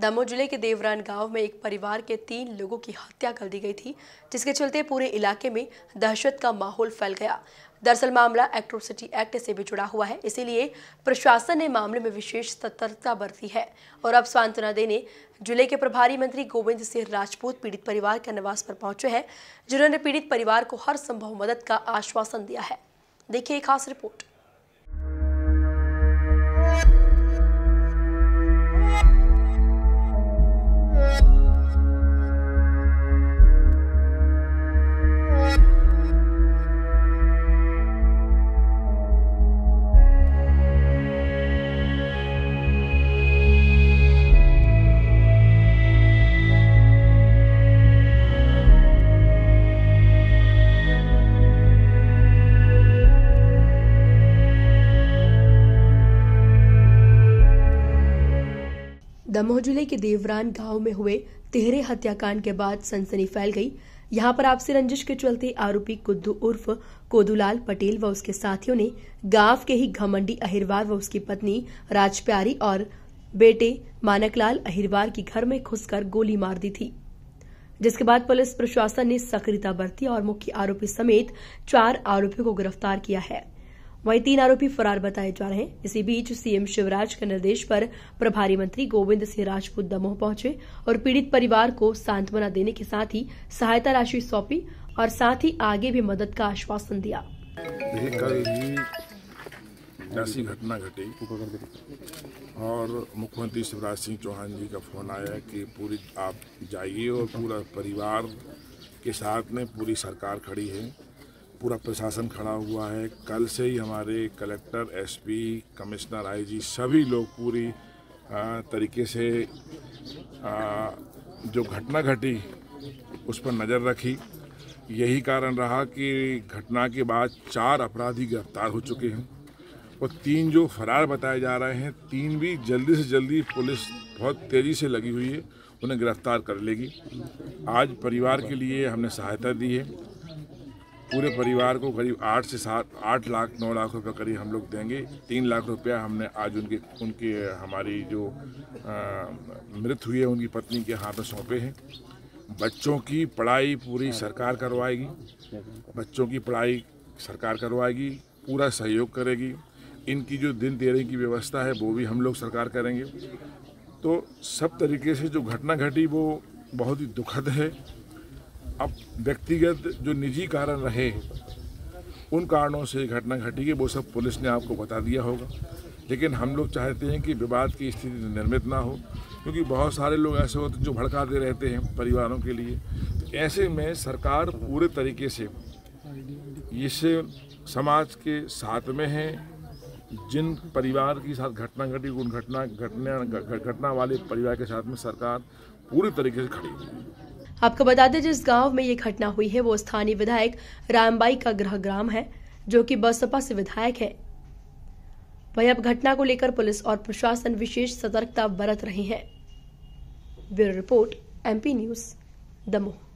दमोह जिले के देवरान गांव में एक परिवार के तीन लोगों की हत्या कर दी गई थी जिसके चलते पूरे इलाके में दहशत का माहौल फैल गया दरअसल मामला एक्ट्रोसिटी एक्ट से भी जुड़ा हुआ है इसीलिए प्रशासन ने मामले में विशेष सतर्कता बरती है और अब सांत्वना देने जिले के प्रभारी मंत्री गोविंद सिंह राजपूत पीड़ित परिवार के निवास पर पहुंचे हैं जिन्होंने पीड़ित परिवार को हर संभव मदद का आश्वासन दिया है देखिए खास रिपोर्ट दमोह जिले के देवरान गांव में हुए तिहरे हत्याकांड के बाद सनसनी फैल गई यहां पर आपसी रंजिश के चलते आरोपी कुद्दू उर्फ कोदूलाल पटेल व उसके साथियों ने गांव के ही घमंडी अहिरवार व उसकी पत्नी राजप्यारी और बेटे मानकलाल अहिरवार की घर में घुसकर गोली मार दी थी जिसके बाद पुलिस प्रशासन ने सक्रियता बरती और मुख्य आरोपी समेत चार आरोपियों को गिरफ्तार किया है वहीं तीन आरोपी फरार बताए जा रहे हैं इसी बीच सीएम शिवराज के निर्देश पर प्रभारी मंत्री गोविंद सिंह राजपूत दमोह पहुंचे और पीड़ित परिवार को सांत्वना देने के साथ ही सहायता राशि सौंपी और साथ ही आगे भी मदद का आश्वासन दिया ऐसी घटना घटी और मुख्यमंत्री शिवराज सिंह चौहान जी का फोन आया कि पूरी आप जाइए और पूरा परिवार के साथ में पूरी सरकार खड़ी है पूरा प्रशासन खड़ा हुआ है कल से ही हमारे कलेक्टर एसपी कमिश्नर आईजी सभी लोग पूरी तरीके से आ, जो घटना घटी उस पर नज़र रखी यही कारण रहा कि घटना के बाद चार अपराधी गिरफ्तार हो चुके हैं और तीन जो फरार बताए जा रहे हैं तीन भी जल्दी से जल्दी पुलिस बहुत तेज़ी से लगी हुई है उन्हें गिरफ्तार कर लेगी आज परिवार के लिए हमने सहायता दी है पूरे परिवार को करीब आठ से सात आठ लाख नौ लाख रुपये करीब हम लोग देंगे तीन लाख रुपया हमने आज उनके उनके हमारी जो मृत हुई है उनकी पत्नी के हाथ में सौंपे हैं बच्चों की पढ़ाई पूरी सरकार करवाएगी बच्चों की पढ़ाई सरकार करवाएगी पूरा सहयोग करेगी इनकी जो दिन तेरे की व्यवस्था है वो भी हम लोग सरकार करेंगे तो सब तरीके से जो घटना घटी वो बहुत ही दुखद है अब व्यक्तिगत जो निजी कारण रहे उन कारणों से घटना घटी है वो सब पुलिस ने आपको बता दिया होगा लेकिन हम लोग चाहते हैं कि विवाद की स्थिति निर्मित ना हो क्योंकि बहुत सारे लोग ऐसे होते हैं जो भड़काते रहते हैं परिवारों के लिए तो ऐसे में सरकार पूरे तरीके से इसे समाज के साथ में है जिन परिवार के साथ घटना घटी उन घटना घटना घटना वाले परिवार के साथ में सरकार पूरे तरीके से खड़ी हुई आपको बता दें जिस गांव में ये घटना हुई है वो स्थानीय विधायक रामबाई का गृह ग्राम है जो कि बसपा से विधायक है वहीं अब घटना को लेकर पुलिस और प्रशासन विशेष सतर्कता बरत रहे हैं bureau report MP news Damoh